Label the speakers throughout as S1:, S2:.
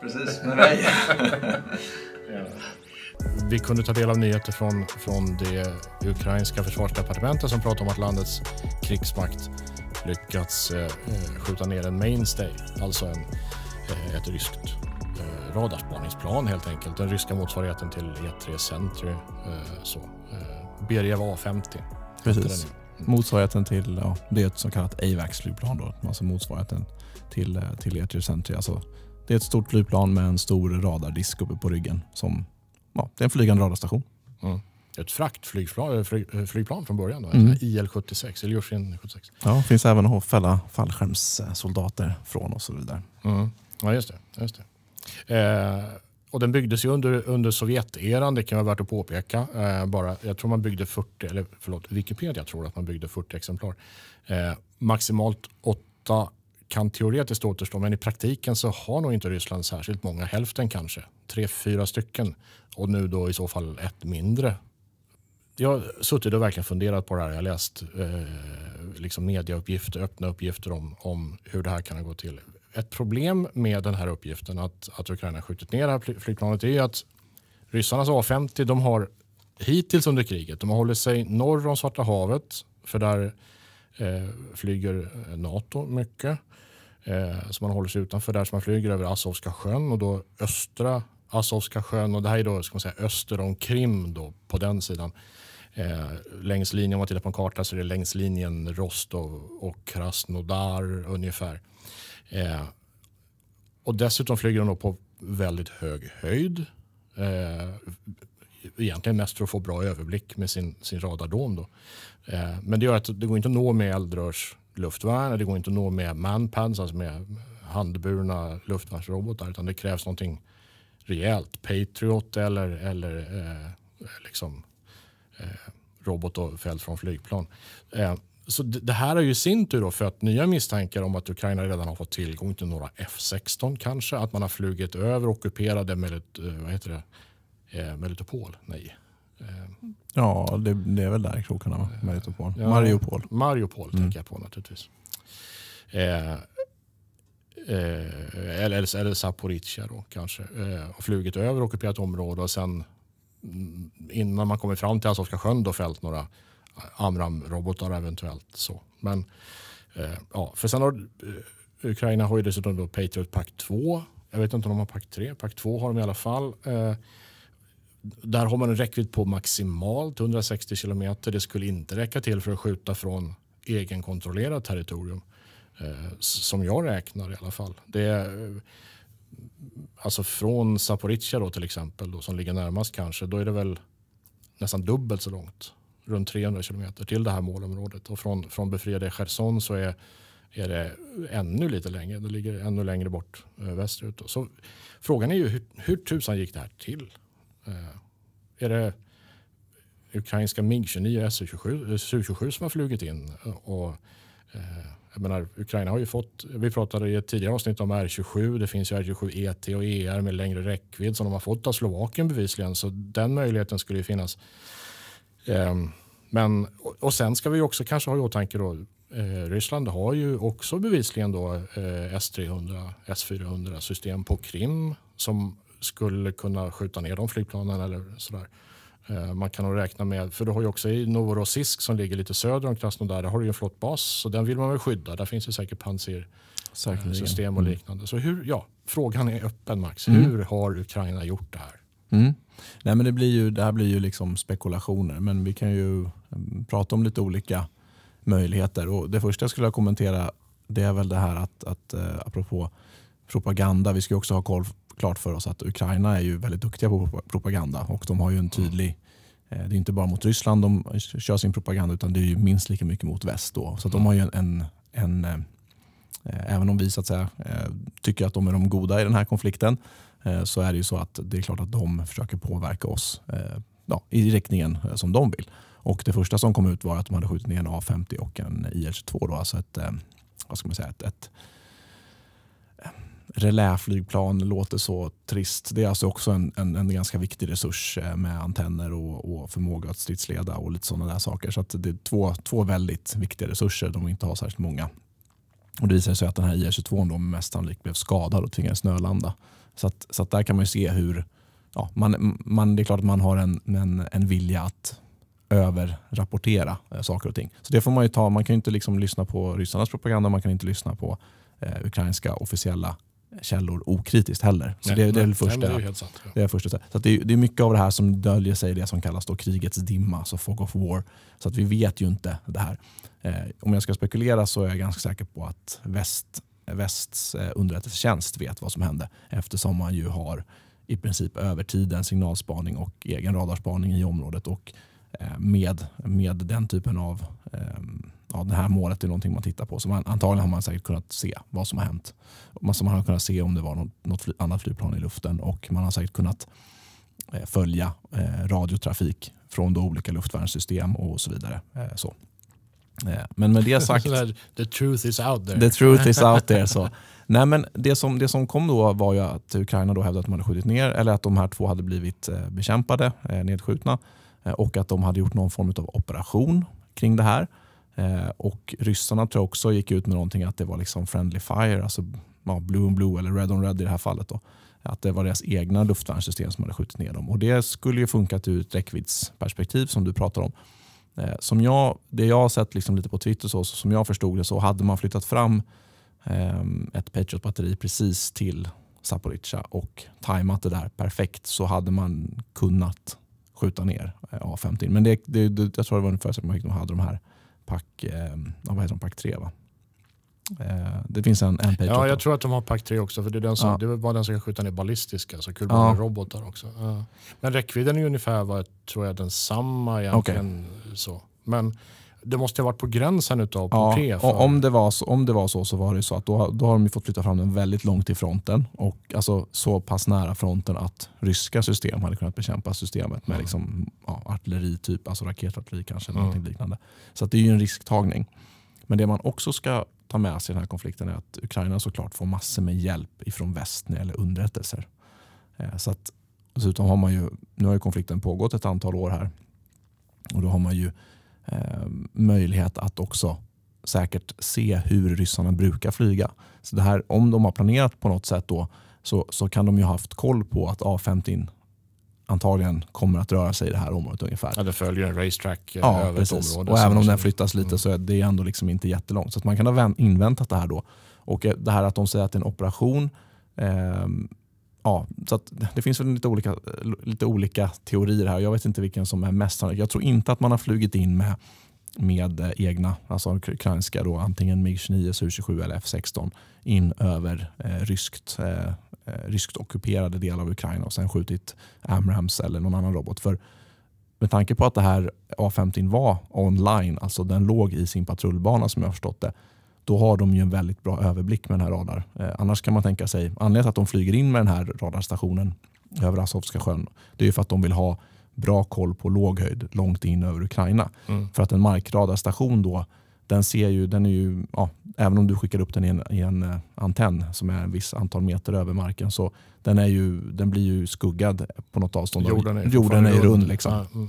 S1: Precis, med mig.
S2: Vi kunde ta del av nyheter från, från det ukrainska försvarsdepartementet som pratar om att landets krigsmakt lyckats eh, eh skjuta ner en mainstay, alltså en, eh, ett ryskt eh, radarspaningsplan helt enkelt. Den ryska motsvarigheten till E3 Sentry, eh, Eh, Berjev A50. Precis. Mm.
S1: Motsvarigheten till, ja, det som kallas AVAX-flygplan alltså motsvarigheten till, eh, till E3 Sentry, alltså det är ett stort flygplan med en stor radardisk uppe på ryggen. Som, ja, det är en flygande radarstation. Mm.
S2: Ett fraktflygplan eh, eh, flygplan från början, då, mm. IL-76, eller 76.
S1: Ja, finns även att fälla fallskärmssoldater från och så vidare. Mm.
S2: Ja, just det. Just det. Eh, och den byggdes ju under, under Sovjeteran, det kan vara värt att påpeka. Eh, bara, jag tror man byggde 40, eller förlåt, Wikipedia tror att man byggde 40 exemplar. Eh, maximalt 8 kan teoretiskt återstå, men i praktiken så har nog inte Ryssland särskilt många, hälften kanske, tre, fyra stycken och nu då i så fall ett mindre. Jag har suttit och verkligen funderat på det här. Jag har läst eh, liksom mediauppgifter, öppna uppgifter om, om hur det här kan gå till. Ett problem med den här uppgiften att, att Ukraina skjutit ner det här flygplanet är att ryssarnas A50 de har hittills under kriget, de har hållit sig norr om Svarta havet för där eh, flyger Nato mycket. Eh, så man håller sig utanför där. Så man flyger över Azovska sjön och då östra Azovska sjön och det här är då ska man säga, öster om Krim då, på den sidan. Eh, längs linjen, om man tittar på en karta så är det längs linjen Rostov och Krasnodar ungefär. Eh, och dessutom flyger de på väldigt hög höjd. Eh, egentligen mest för att få bra överblick med sin, sin radardom. Då. Eh, men det gör att det går inte att nå med eldrörs luftvärn. Det går inte att nå med manpads, alltså med handburna luftvärnsrobotar, utan det krävs någonting rejält. Patriot eller, eller eh, liksom, eh, robot och fält från flygplan. Eh, så det, här har ju i sin tur då fött nya misstankar om att Ukraina redan har fått tillgång till några F16 kanske. Att man har flugit över ockuperade Melit, eh, vad heter det? Eh, melitopol? Nej.
S1: Eh, Ja, det, det är väl där krokarna Mariupol. Ja, Mariupol.
S2: Mariupol mm. tänker jag på naturligtvis. Eh, eh, eller, Zaporizjzja då kanske. Eh, och flugit över ockuperat område och sen mm, innan man kommer fram till Azovska sjön då fällt några Amram-robotar eventuellt. så. Men eh, ja, för sen har eh, Ukraina har ju dessutom då Patriot Pack 2. Jag vet inte om de har Pack 3. Pack 2 har de i alla fall. Eh, där har man en räckvidd på maximalt 160 kilometer. Det skulle inte räcka till för att skjuta från egenkontrollerat territorium. Eh, som jag räknar i alla fall. Det är, eh, alltså från Zaporizjzja till exempel, då, som ligger närmast kanske, då är det väl nästan dubbelt så långt, runt 300 kilometer till det här målområdet. Och från, från befriade Cherson så är, är det ännu lite längre, det ligger ännu längre bort eh, västerut. Då. Så frågan är ju hur, hur tusan gick det här till? Eh, är det ukrainska MIG-29 SU-27 som har flugit in? Och, eh, jag menar, Ukraina har ju fått, vi pratade i ett tidigare avsnitt om R27, det finns ju R27 ET och ER med längre räckvidd som de har fått av Slovakien bevisligen, så den möjligheten skulle ju finnas. Ehm, men, och, sen ska vi också kanske ha i åtanke då, eh, Ryssland har ju också bevisligen då S300, S400 system på Krim som skulle kunna skjuta ner de flygplanen eller sådär. Eh, man kan nog räkna med, för du har ju också i Novorossisk som ligger lite söder om Krasnodar, där har du ju en flottbas, så den vill man väl skydda. Där finns det säkert pansarsystem eh, och mm. liknande. Så hur, ja, frågan är öppen Max. Mm. Hur har Ukraina gjort det här? Mm. Nej, men det, blir ju, det här blir ju liksom spekulationer,
S1: men vi kan ju mm, prata om lite olika möjligheter. Och det första jag skulle kommentera det är väl det här att, att eh, apropå propaganda, vi ska ju också ha koll klart för oss att Ukraina är ju väldigt duktiga på propaganda och de har ju en mm. tydlig eh, det är inte bara mot Ryssland de kör sin propaganda utan det är ju minst lika mycket mot väst. Då. Så de mm. har ju en, en, en eh, eh, även om vi så att säga, eh, tycker att de är de goda i den här konflikten eh, så är det ju så att det är klart att de försöker påverka oss eh, ja, i riktningen som de vill. Och Det första som kom ut var att de hade skjutit ner en A50 och en IL-22, alltså ett, vad ska man säga, ett, ett reläflygplan låter så trist. Det är alltså också en, en, en ganska viktig resurs eh, med antenner och, och, förmåga att stridsleda och lite sådana där saker. Så det är två, två väldigt viktiga resurser. De inte har särskilt många. Och det visar sig att den här IR-22 mest sannolikt blev skadad och tvingades snölanda. Så, att, så att där kan man ju se hur ja, man, man, det är klart att man har en, en, en vilja att överrapportera eh, saker och ting. Så det får man ju ta. Man kan inte liksom lyssna på ryssarnas propaganda. Man kan inte lyssna på eh, ukrainska officiella källor okritiskt heller. Så nej, det, det, är det, första. det är mycket av det här som döljer sig i det som kallas då krigets dimma, alltså fog of war. Så att vi vet ju inte det här. Eh, om jag ska spekulera så är jag ganska säker på att väst, västs eh, underrättelsetjänst vet vad som hände eftersom man ju har i princip över tiden signalspaning och egen radarspaning i området och eh, med, med den typen av eh, ja, det här målet är någonting man tittar på. Så man, antagligen har man säkert kunnat se vad som har hänt. Man, man har kunnat se om det var något, något fly, annat flygplan i luften och man har säkert kunnat eh, följa eh, radiotrafik från då olika luftvärnssystem och så vidare. Eh, så. Eh, men med det sagt...
S2: The truth is out there. The truth is out there. Så.
S1: Nej, men det, som, det som kom då var ju att Ukraina då hävdade att de hade skjutit ner, eller att de här två hade blivit eh, bekämpade, eh, nedskjutna, och att de hade gjort någon form av operation kring det här. Eh, och ryssarna tror jag också gick ut med någonting att det var liksom friendly fire, alltså ja, blue on blue eller red on red i det här fallet. Då. Att det var deras egna luftvärnssystem som hade skjutit ner dem. Och det skulle ju funkat ur ett räckviddsperspektiv som du pratar om. Eh, som jag, det jag har sett liksom lite på Twitter, så, som jag förstod det, så hade man flyttat fram eh, ett Patriot-batteri precis till Zaporizjzja och tajmat det där perfekt så hade man kunnat skjuta ner A-50. Men det, det, jag tror det var ungefär så att man hade de här pack, eh, vad heter de, pack 3 va? Eh, det finns en, en Ja, jag
S2: tror att de har pack 3 också. För det, är den som, ja. det var den som kan skjuta ner ballistiska, alltså kulbomberrobotar ja. också. Ja. Men räckvidden är ungefär vad, tror jag, densamma egentligen. Okay. Så. Men det måste ha varit på gränsen utav Porté. Ja, om, det var
S1: så, om det var så så var det så att då, då har de fått flytta fram den väldigt långt i fronten. Och alltså så pass nära fronten att ryska system hade kunnat bekämpa systemet med mm. liksom, ja, artilleri, typ, alltså raketartilleri kanske. Eller mm. liknande. Så det är ju en risktagning. Men det man också ska ta med sig i den här konflikten är att Ukraina såklart får massor med hjälp ifrån väst när det gäller underrättelser. Eh, så att, dessutom har man ju, nu har ju konflikten pågått ett antal år här och då har man ju Eh, möjlighet att också säkert se hur ryssarna brukar flyga. Så det här, om de har planerat på något sätt då så, så kan de ju ha haft koll på att a 50 antagligen kommer att röra sig i det här området ungefär. Ja, det
S2: följer en racetrack eh, ja, över precis. ett område. Och även om den
S1: flyttas lite mm. så är det ändå liksom inte jättelångt. Så man kan ha inväntat det här då. Och eh, det här att de säger att det är en operation eh, ja, så att, det finns lite olika, lite olika teorier här. Jag vet inte vilken som är mest sannolik. Jag tror inte att man har flugit in med, med eh, egna, alltså ukrainska, då, antingen MiG-29, Su-27 eller F-16 in över eh, ryskt, eh, eh, ryskt ockuperade delar av Ukraina och sen skjutit Amrams eller någon annan robot. För med tanke på att det här A-15 var online, alltså den låg i sin patrullbana som jag har förstått det, då har de ju en väldigt bra överblick med den här radar. Eh, annars kan man tänka sig, anledningen till att de flyger in med den här radarstationen över Azovska sjön, det är ju för att de vill ha bra koll på låg höjd långt in över Ukraina. Mm. För att en markradarstation då, den ser ju, den är ju, ja, även om du skickar upp den i en, i en eh, antenn som är en viss antal meter över marken, så den, är ju, den blir ju skuggad på något avstånd. Jorden är, Jorden är rund. Liksom. Ja, mm.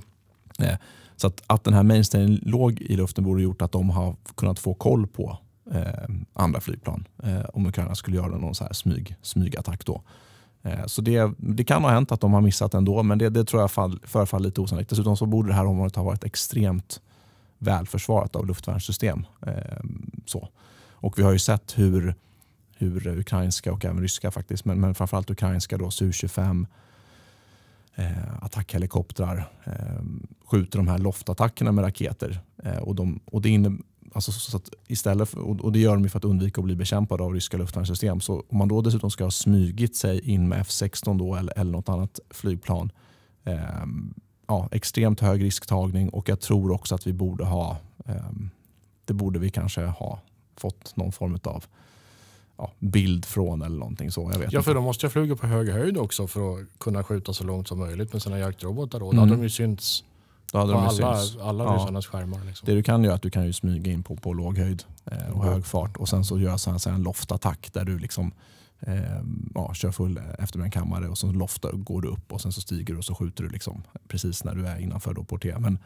S1: Eh, så att, att den här mainstayen låg i luften borde gjort att de har kunnat få koll på Eh, andra flygplan eh, om Ukraina skulle göra någon så här smyg, smygattack då. Eh, så det, det, kan ha hänt att de har missat ändå, men det, det tror jag fall, förefaller lite osannolikt. Dessutom så borde det här området ha varit extremt välförsvarat av luftvärnssystem. så. Och vi har ju sett hur, hur ukrainska och även ryska faktiskt, men, men framförallt ukrainska då, Su-25, eh, attackhelikoptrar eh, skjuter de här loftattackerna med raketer. Eh, och, de, och det, inne, Alltså, så att istället för, och det gör de för att undvika att bli bekämpade av ryska luftvärnssystem. Så om man då dessutom ska ha smugit sig in med F16 eller, eller något annat flygplan. Eh, ja, extremt hög risktagning och jag tror också att vi borde ha, eh, det borde vi kanske ha fått någon form av ja, bild från eller någonting så. Jag vet ja, för
S2: inte. de måste ju flyga på hög höjd också för att kunna skjuta så långt som möjligt med sina jaktrobotar. Då, mm. då hade mm.
S1: de ju synts då hade på de alla, syns. alla ja. skärmar. Liksom. Det du kan göra är att du kan ju smyga in på, på låg höjd eh, och mm. hög fart och sen så gör så här, så här en loftattack där du liksom ehm, ja, kör full efterbrännkammare och så loftar, går du upp och sen så stiger du och så skjuter du liksom precis när du är innanför då porté. Men,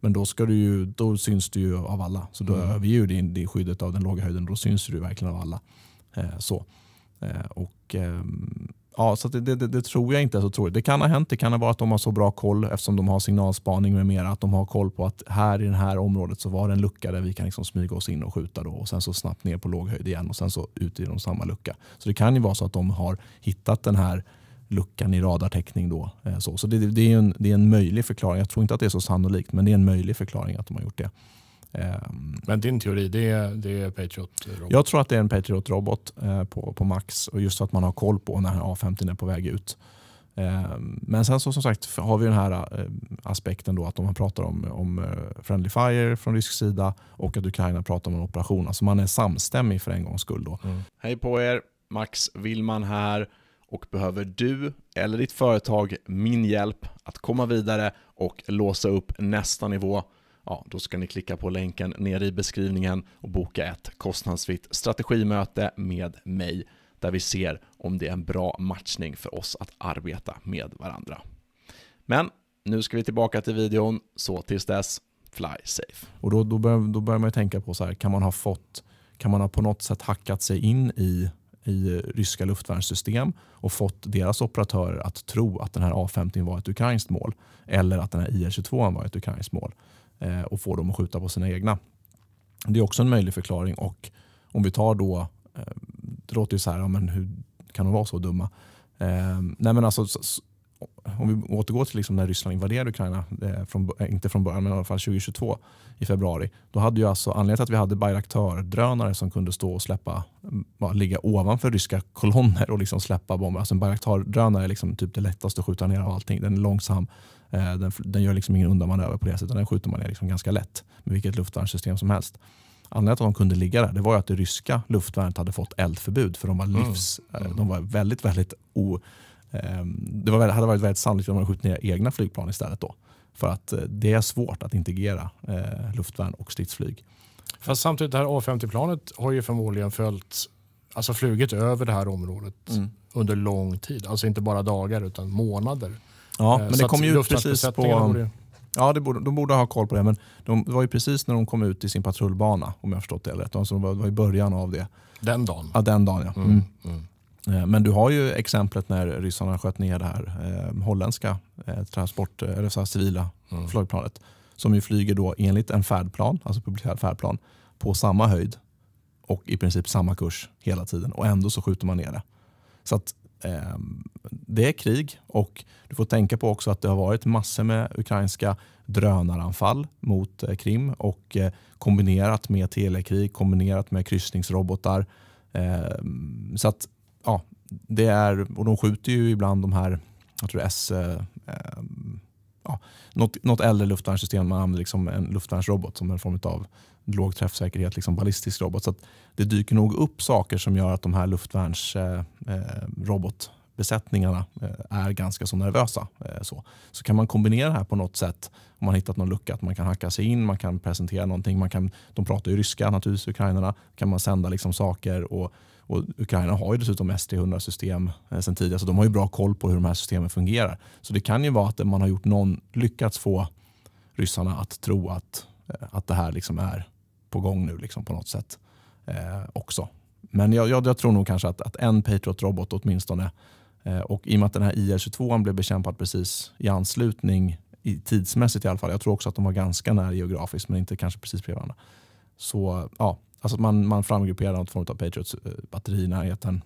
S1: men då, ska du ju, då syns du ju av alla. Så då mm. överger du din, din skyddet av den låga höjden. Då syns du verkligen av alla. Eh, så. Eh, och ehm, ja, så det, det, det, tror jag inte är så troligt. Det kan ha hänt. Det kan ha varit att de har så bra koll eftersom de har signalspaning med mera. Att de har koll på att här i det här området så var det en lucka där vi kan liksom smyga oss in och skjuta då och sen så snabbt ner på låg höjd igen och sen så ut genom samma lucka. Så det kan ju vara så att de har hittat den här luckan i radartäckning då. Eh, så, så det, det är en, det är en möjlig förklaring. Jag tror inte att det är så sannolikt, men det är en möjlig förklaring att de har gjort det. Ehm, men din teori, det är, det är Patriot-robot? Jag tror att det är en Patriot-robot eh, på, på max och just att man har koll på när a 50 är på väg ut. Ehm, men sen så som sagt har vi den här eh, aspekten då att man pratar om, om eh, friendly fire från rysk sida och att Ukraina pratar om en operation. Alltså man är samstämmig för en gångs skull. Då. Mm. Hej på er, Max Willman här. Och behöver du eller ditt företag min hjälp att komma vidare och låsa upp nästa nivå Ja, då ska ni klicka på länken nere i beskrivningen och boka ett kostnadsfritt strategimöte med mig där vi ser om det är en bra matchning för oss att arbeta med varandra. Men nu ska vi tillbaka till videon, så tills dess, fly safe. Och då, då, bör, då börjar man tänka på så här, kan man ha fått, kan man ha på något sätt hackat sig in i i ryska luftvärnssystem och fått deras operatörer att tro att den här A50 var ett ukrainskt mål eller att den här IR-22 var ett ukrainskt mål. Eh, och få dem att skjuta på sina egna. Det är också en möjlig förklaring. och Om vi tar då, eh, det låter ju så här, ja, men hur kan de vara så dumma? Eh, nej men alltså, om vi återgår till liksom när Ryssland invaderade Ukraina, eh, från, eh, inte från början men i alla fall 2022 i februari, då hade ju alltså anledningen till att vi hade Bayraktar-drönare som kunde stå och släppa, bara, mm, ligga ovanför ryska kolonner och liksom släppa bomber. Alltså en Bayraktar-drönare är liksom typ det lättaste att skjuta ner av allting. Den är långsam, eh, den, den gör liksom ingen undanmanöver på det sättet, den skjuter man ner liksom ganska lätt med vilket luftvärnssystem som helst. Anledningen till att de kunde ligga där det var att det ryska luftvärnet hade fått eldförbud för de var mm. livs, mm. de var väldigt, väldigt o, Ehm, det var, hade varit väldigt sannolikt om man skjutit ner egna flygplan istället då. För att eh, det är svårt att integrera eh, luftvärn och stridsflyg.
S2: Fast samtidigt, det här A50-planet har ju förmodligen följt, alltså flugit över det här området mm. under lång tid. Alltså inte bara dagar utan månader. Ja, eh, men det kom ju ut precis på... Ja, det borde, de
S1: borde ha koll på det. Men de, det var ju precis när de kom ut i sin patrullbana, om jag har förstått det rätt. Alltså, det var i början av det. Den dagen? Ja, den dagen ja. Mm. Mm. mm. Eh, men du har ju exemplet när ryssarna sköt ner det här eh, holländska eh, transport, eh, eller så civila mm. flygplanet som ju flyger då enligt en färdplan, alltså publicerad färdplan, på samma höjd och i princip samma kurs hela tiden och ändå så skjuter man ner det. Så att, eh, det är krig och du får tänka på också att det har varit massor med ukrainska drönaranfall mot eh, Krim och kombinerat med telekrig, kombinerat med kryssningsrobotar. Ehm, så att ja, det är, och de skjuter ju ibland de här, jag tror S, eh, eh, ja, något, något äldre luftvärnssystem. Man använder liksom en luftvärnsrobot som en form av låg träffsäkerhet, liksom ballistisk robot. Så det dyker nog upp saker som gör att de här luftvärnsrobotbesättningarna eh, eh, eh, är ganska så nervösa. Eh, så. så kan man kombinera det här på något sätt, om man hittat någon lucka, att man kan hacka sig in, man kan presentera någonting, man kan, de pratar ju ryska naturligtvis, ukrainarna, kan man sända liksom saker och och Ukraina har ju dessutom S-300 system eh, sedan tidigare, så de har ju bra koll på hur de här systemen fungerar. Så det kan ju vara att man har gjort någon, lyckats få ryssarna att tro att, eh, att det här liksom är på gång nu liksom på något sätt eh, också. Men jag, jag, jag, tror nog kanske att, att en Patriot-robot åtminstone eh, och i och med att den här IR-22 blev bekämpad precis i anslutning i, tidsmässigt i alla fall. Jag tror också att de var ganska nära geografiskt men inte kanske precis bredvid varandra. Så ja, Alltså att man, man framgrupperar någon form av Patriots-batteri i närheten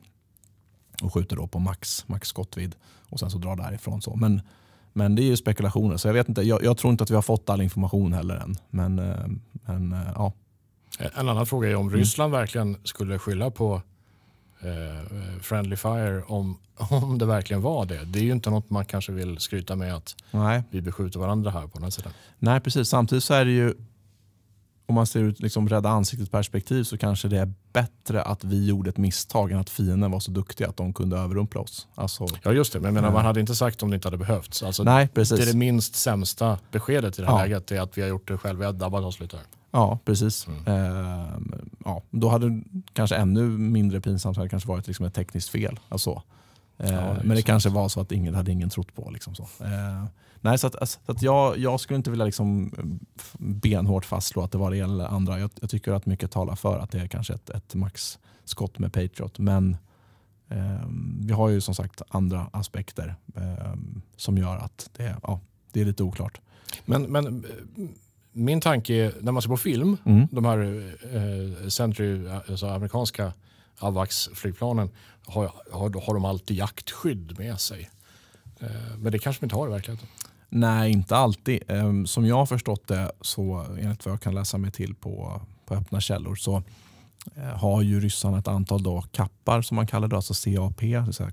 S1: och skjuter då på max, max skottvidd och sen så drar därifrån. så. Men, men det är ju spekulationer, så jag vet inte. Jag, jag tror inte att vi har fått all information heller än. Men, eh, men eh, ja.
S2: En annan fråga är om mm. Ryssland mm. verkligen skulle skylla på eh, Friendly Fire om, om det verkligen var det. Det är ju inte något man kanske vill skryta med att Nej. vi beskjuter varandra här på den här sidan.
S1: Nej, precis. Samtidigt så är det ju om man ser ut liksom rädda ansiktet perspektiv så kanske det är bättre att vi gjorde ett misstag än att fienden var så duktiga att de kunde överrumpla oss. Alltså, ja just det, men menar, eh. man hade
S2: inte sagt om det inte hade behövts. Alltså, nej, precis. Det är det minst sämsta beskedet i det här ja. läget är att vi har gjort det själva, vi har dabbat oss lite.
S1: Ja, precis. Mm. Ehm, ja, då hade kanske ännu mindre pinsamt hade kanske varit liksom ett tekniskt fel. Alltså, ehm, ja, men det kanske var så att ingen hade ingen trott på. Liksom så. Ehm, Nej, så att, alltså, så att jag, jag skulle inte vilja liksom benhårt fastslå att det var det ena eller andra. Jag, jag, tycker att mycket talar för att det är kanske ett, ett maxskott med Patriot. Men eh, vi har ju som sagt andra aspekter eh, som gör att det, ja, det är lite oklart.
S2: Men, men eh, min tanke är, när man ser på film, mm. de här eh, Century, alltså amerikanska AVAX-flygplanen, har, har, har de alltid jaktskydd med sig. Eh, men det kanske de inte har i verkligheten. Nej, inte alltid. Ehm, som jag har
S1: förstått det, så enligt vad jag kan läsa mig till på, på öppna källor, så eh, har ju ryssarna ett antal då kappar som man kallar det, alltså CAP,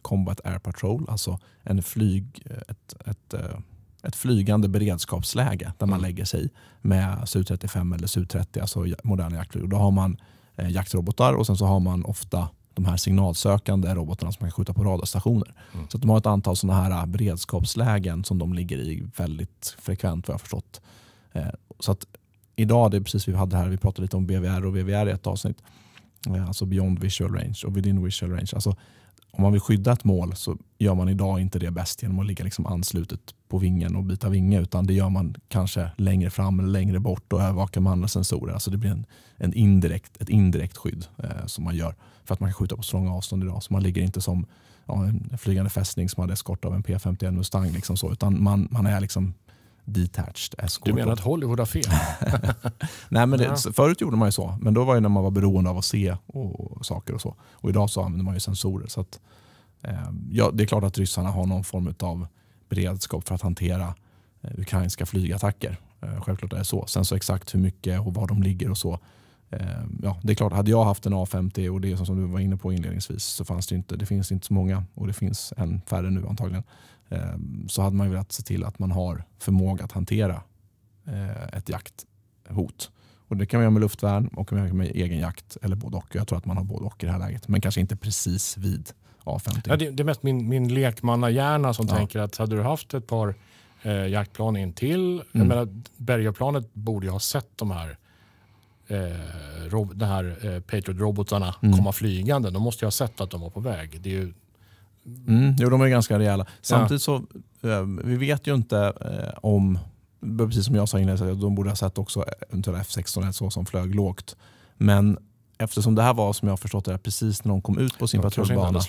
S1: Combat Air Patrol, alltså en flyg, ett, ett, eh, ett flygande beredskapsläge där man mm. lägger sig med Su-35 eller Su-30, alltså moderna jaktflyg. Då har man eh, jaktrobotar och sen så har man ofta de här signalsökande robotarna som man kan skjuta på radarstationer. Mm. Så de har ett antal sådana här äh, beredskapslägen som de ligger i väldigt frekvent vad jag förstått. Eh, så att idag, det är precis vi hade här, vi pratade lite om BVR och VVR i ett avsnitt. Eh, alltså beyond visual range och within visual range. Alltså, om man vill skydda ett mål så gör man idag inte det bäst genom att ligga liksom anslutet på vingen och byta vinge utan det gör man kanske längre fram eller längre bort och övervakar med andra sensorer. Alltså det blir en, en indirekt, ett indirekt skydd eh, som man gör för att man kan skjuta på så långa avstånd idag. Så man ligger inte som ja, en flygande fästning som hade eskort av en P51 Mustang liksom så, utan man, man är liksom detached escort. Du menar att
S2: Hollywood har fel? Nej, men det,
S1: förut gjorde man ju så, men då var det när man var beroende av att se och, och saker och så. Och idag så använder man ju sensorer. Så att, eh, ja, det är klart att ryssarna har någon form av beredskap för att hantera eh, ukrainska flygattacker. Eh, självklart är det så. Sen så exakt hur mycket och var de ligger och så. Eh, ja, det är klart, hade jag haft en A50 och det är som du var inne på inledningsvis så fanns det inte, det finns inte så många och det finns en färre nu antagligen. Så hade man velat se till att man har förmåga att hantera ett jakthot. Och det kan man göra med luftvärn och med egen jakt eller både och. Jag tror att man har både och i det här läget, men kanske inte precis vid A50. Ja,
S2: det, det, är mest min, min lekmannahjärna som ja. tänker att hade du haft ett par eh, jaktplan in till, mm. jag Bergaplanet borde ju ha sett de här eh, rob, de här eh, Patriot-robotarna mm. komma flygande. De måste ju ha sett att de var på väg. Det är ju...
S1: mm, jo, de är ganska rejäla. Samtidigt ja. så eh, vi vet ju inte eh, om, precis som jag sa innan, de borde ha sett också eventuella F16 så som flög lågt. Men Eftersom det här var, som jag förstått det, precis när de kom ut på sin patrullbana.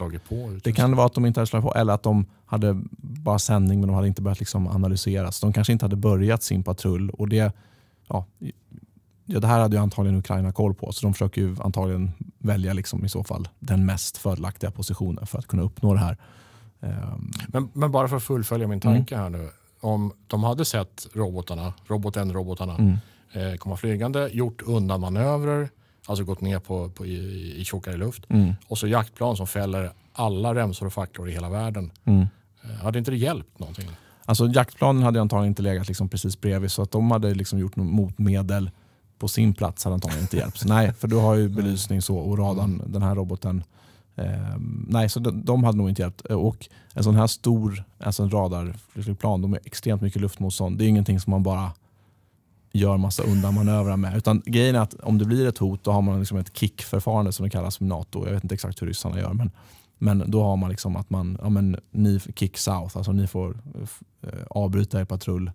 S1: det kan vara att de inte hade slagit på eller att de hade bara sändning men de hade inte börjat liksom analyseras. De kanske inte hade börjat sin patrull. Och det, ja, ja, det här hade ju antagligen Ukraina koll på, så de försöker ju antagligen välja liksom i så fall den mest fördelaktiga positionen för att kunna uppnå det här. Ehm.
S2: Men, men bara för att fullfölja min tanke mm. här nu. Om de hade sett robotarna, robot N-robotarna, mm. eh, komma flygande, gjort undanmanövrer, Alltså gått ner på, på i, i tjockare luft. Mm. Och så jaktplan som fäller alla remsor och facklor i hela världen. Mm. Eh, hade inte det hjälpt någonting?
S1: Alltså jaktplanen hade antagligen inte legat liksom precis bredvid så att de hade liksom gjort något motmedel på sin plats hade antagligen inte hjälpt. nej, för du har ju belysning så och radarn, mm. den här roboten. Eh, nej, så de, de, hade nog inte hjälpt. Eh, och en sån här stor alltså en radarflygplan, de är extremt mycket luftmotstånd. Det är ingenting som man bara gör massa undanmanövrar med. Utan grejen är att om det blir ett hot då har man liksom ett kickförfarande som det kallas med NATO. Jag vet inte exakt hur ryssarna gör men, men då har man liksom att man, ja men ni kick south, alltså ni får eh, avbryta er patrull,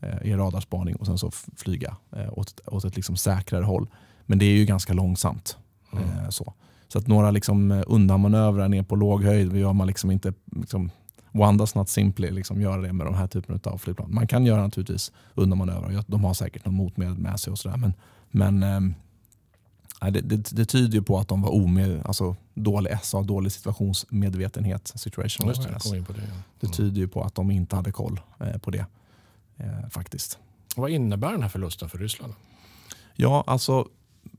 S1: eh, er radarspaning och sen så flyga eh, åt, åt ett liksom säkrare håll. Men det är ju ganska långsamt. Mm. så. så att några liksom undanmanövrar ner på låg höjd gör man liksom inte liksom, Wanda's Not Simply liksom göra det med de här typen av flygplan. Man kan göra naturligtvis undanmanövrar. De har säkert något motmedel med sig och sådär. Men, men äh, det, det, det, tyder ju på att de var omed, alltså, dålig SA, dålig situationsmedvetenhet. Situational Just det, ja. mm. det tyder ju på att de inte hade koll eh, på det eh, faktiskt. Vad innebär den här
S2: förlusten för Ryssland?
S1: Ja, alltså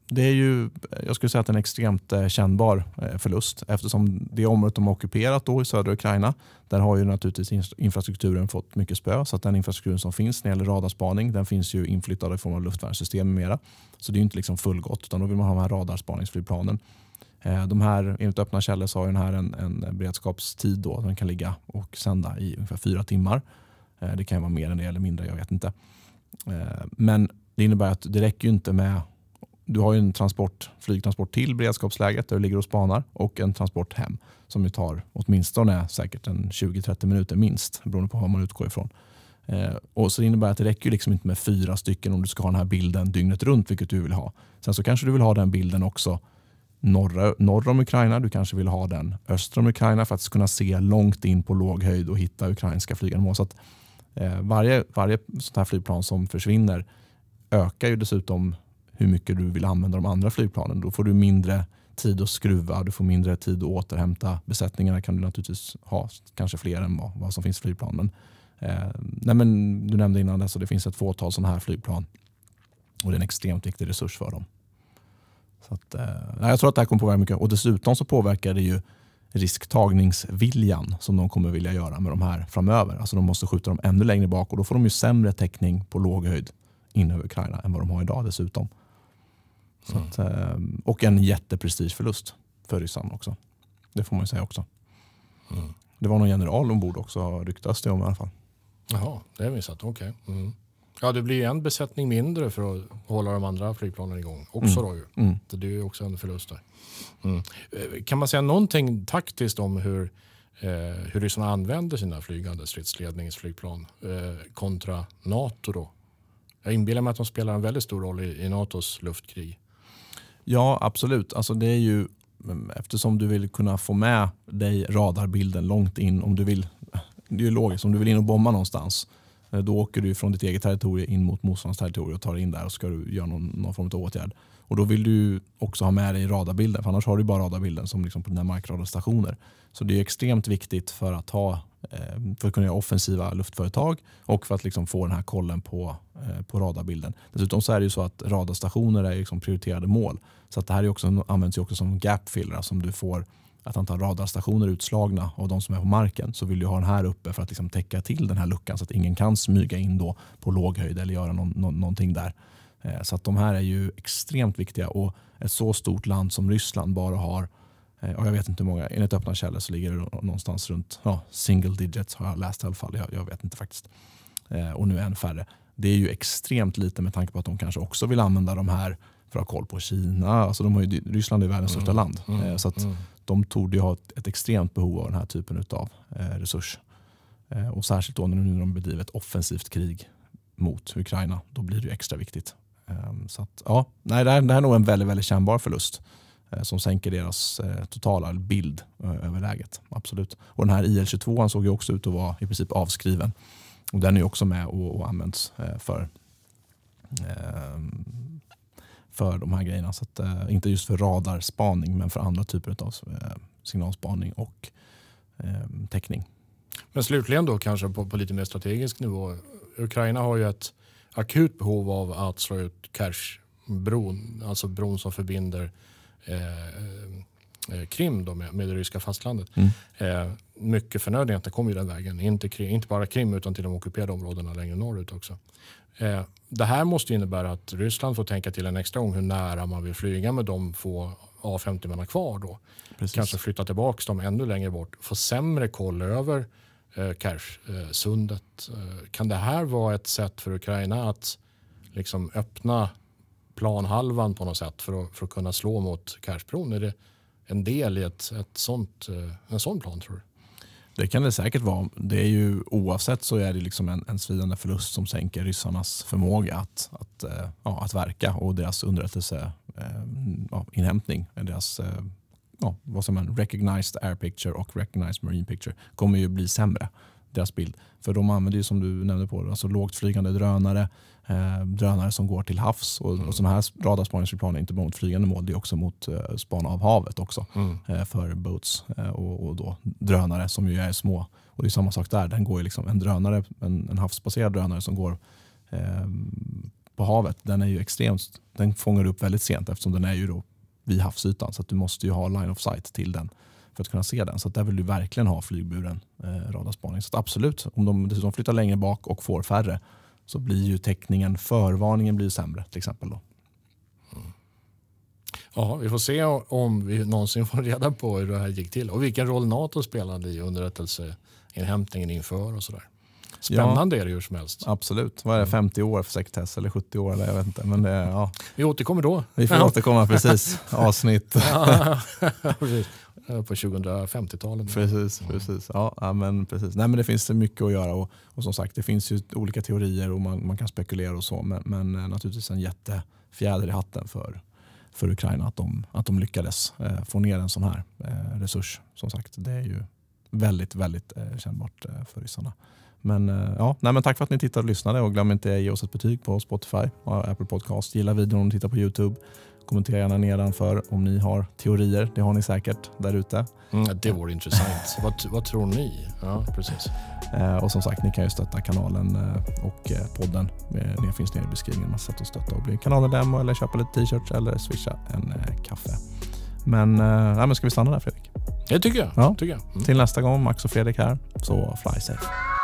S1: det är ju, jag skulle säga att en extremt eh, kännbar eh, förlust eftersom det området de har ockuperat då i södra Ukraina, där har ju naturligtvis infrastrukturen fått mycket spö. Så att den infrastruktur som finns när det gäller radarspaning, den finns ju inflyttad i form av luftvärnssystem med mera. Så det är inte liksom fullgott, utan då vill man ha de här radarspaningsflygplanen. Eh, de här, enligt öppna källor så har den här en, en beredskapstid då, den kan ligga och sända i ungefär fyra timmar. Det kan vara mer än det eller mindre, jag vet inte. Men det innebär att det räcker ju inte med du har ju en transport, flygtransport till beredskapsläget där du ligger och spanar och en transport hem som ju tar åtminstone säkert en 20-30 minuter minst beroende på vad man utgår ifrån. Eh, och så det innebär att det räcker liksom inte med fyra stycken om du ska ha den här bilden dygnet runt, vilket du vill ha. Sen så kanske du vill ha den bilden också norra, norr om Ukraina. Du kanske vill ha den öster om Ukraina för att kunna se långt in på låg höjd och hitta ukrainska flygande Så att, eh, varje, varje sånt här flygplan som försvinner ökar ju dessutom hur mycket du vill använda de andra flygplanen. Då får du mindre tid att skruva, du får mindre tid att återhämta. Besättningarna kan du naturligtvis ha, kanske fler än vad, vad som finns flygplan. Men, eh, nej men, du nämnde innan att det finns ett fåtal sådana här flygplan och det är en extremt viktig resurs för dem. Så att, eh, jag tror att det här kommer påverka mycket och dessutom så påverkar det ju risktagningsviljan som de kommer vilja göra med de här framöver. Alltså de måste skjuta dem ännu längre bak och då får de ju sämre täckning på låg höjd inne över Ukraina än vad de har idag dessutom. Mm. Att, mm. och en jätteprestigeförlust för ryssarna också. Det får man ju säga också. Mm. Det var någon general ombord också ryktas det om i alla fall.
S2: Jaha, det är missat. Okej. Okay. Mm. Ja, det blir ju en besättning mindre för att hålla de andra flygplanen igång också. Mm. Då ju. Mm. Så det är ju också en förlust där. Mm. Eh, kan man säga någonting taktiskt om hur, eh, hur ryssarna använder sina flygande stridsledningsflygplan eh, kontra NATO då? Jag inbillar mig att de spelar en väldigt stor roll i, i NATOs luftkrig.
S1: Ja, absolut. Alltså det är ju, mm, eftersom du vill kunna få med dig radarbilden långt in om du vill. Det är ju logiskt. Om du vill in och bomba någonstans eh, då åker du från ditt eget territorium in mot motståndarens territorium och tar in där och ska du göra någon, någon form av åtgärd. Och då vill du också ha med dig radarbilden, för annars har du bara radarbilden som liksom på dina markradarstationer. Så det är extremt viktigt för att, ha, eh, för att kunna göra offensiva luftföretag och för att liksom få den här kollen på, eh, på radarbilden. Dessutom så är det ju så att radarstationer är liksom prioriterade mål. Så att det här är också, används ju också som gap filler, alltså om du får ett antal radarstationer utslagna av de som är på marken så vill du ha den här uppe för att liksom täcka till den här luckan så att ingen kan smyga in då på låg höjd eller göra någon, någonting där. Eh, så att de här är ju extremt viktiga och ett så stort land som Ryssland bara har, eh, och jag vet inte hur många, enligt öppna källor så ligger det någonstans runt ja, single digits har jag läst i alla fall, jag, jag vet inte faktiskt. Eh, och nu än färre. Det är ju extremt lite med tanke på att de kanske också vill använda de här för att ha koll på Kina. Alltså de har ju, Ryssland är världens mm. största land. Mm. Så att mm. de torde ju ha ett, ett, extremt behov av den här typen av eh, resurs. Eh, och särskilt då när de bedriver ett offensivt krig mot Ukraina. Då blir det ju extra viktigt. Ehm, så att, ja, nej, det, här, det här är nog en väldigt, väldigt kännbar förlust eh, som sänker deras eh, totala bild eh, över läget. Absolut. Och den här IL22 såg ju också ut att vara i princip avskriven. Och den är också med och, och används för, ehm, för de här grejerna. Så att, inte just för radarspaning men för andra typer av signalspaning och ehm, täckning.
S2: Men slutligen då kanske på, på lite mer strategisk nivå. Ukraina har ju ett akut behov av att slå ut Kerchbron, alltså bron som förbinder eh, eh, Krim då med, med det ryska fastlandet. Mm. Eh, mycket förnödenheter kommer ju den vägen. Inte, inte bara Krim utan till de ockuperade områdena längre norrut också. Eh, det här måste innebära att Ryssland får tänka till en extra gång hur nära man vill flyga med de få A50 man har kvar då. Precis. Kanske flytta tillbaka dem ännu längre bort. Få sämre koll över eh, Kerchsundet. Eh, kan det här vara ett sätt för Ukraina att liksom öppna planhalvan på något sätt för att, för att kunna slå mot Kerchbron? Är det en del i ett, ett sånt, eh, en sån plan tror du? Det kan det säkert vara.
S1: Det är ju, oavsett så är det liksom en, en svidande förlust som sänker ryssarnas förmåga att, att, eh, ja, att verka och deras underrättelseinhämtning, ja, deras ja, vad som man, recognized air picture och recognized marine picture kommer ju bli sämre. Deras bild. För de använder ju som du nämnde på alltså lågt flygande drönare, eh, drönare som går till havs och, mm. och sådana här radarspaningsflygplan är inte bara mot flygande mål, det är också mot eh, spana av havet också mm. eh, för boats eh, och, och, då drönare som ju är små. Och det är samma sak där, den går ju liksom, en drönare, en, en havsbaserad drönare som går eh, på havet, den är ju extremt, den fångar upp väldigt sent eftersom den är ju då vid havsytan. Så att du måste ju ha line of sight till den för att kunna se den. Så där vill du verkligen ha flygburen eh, radarspaning. Så absolut, om de dessutom flyttar längre bak och får färre så blir ju täckningen, förvarningen blir sämre till exempel. Då. Mm.
S2: Ja, vi får se om vi någonsin får reda på hur det här gick till och vilken roll Nato spelade i underrättelseinhämtningen inför och sådär. Spännande ja, är det hur som helst.
S1: Absolut. Vad är det, 50 mm. år för sekretess eller 70 år? Eller jag vet inte. Men det, ja. Vi återkommer då. Vi får ja. återkomma, precis. Avsnitt. På 2050-talet. Precis. precis. Ja, men precis. Nej, men det finns mycket att göra och, och som sagt det finns ju olika teorier och man, man kan spekulera och så. Men, men eh, naturligtvis en jättefjäder i hatten för, för Ukraina att de, att de lyckades eh, få ner en sån här eh, resurs. Som sagt, det är ju väldigt, väldigt eh, kännbart eh, för ryssarna. Men eh, ja, nej, men tack för att ni tittade och lyssnade och glöm inte att ge oss ett betyg på Spotify och Apple Podcast. Gilla videon om ni tittar på Youtube. Kommentera gärna nedanför om ni har teorier. Det har ni säkert där ute.
S2: Mm, det vore intressant. vad, vad, tror ni? Ja, precis.
S1: Eh, och som sagt, ni kan ju stötta kanalen eh, och podden. Det finns nere i beskrivningen. Massa sätt att stötta och bli kanalmedlem eller köpa lite t-shirts eller swisha en kaffe. Men, nej, men ska vi stanna där Fredrik?
S2: Det tycker jag. Ja. Tycker jag. Mm.
S1: Till nästa gång, Max och Fredrik här. Så fly safe.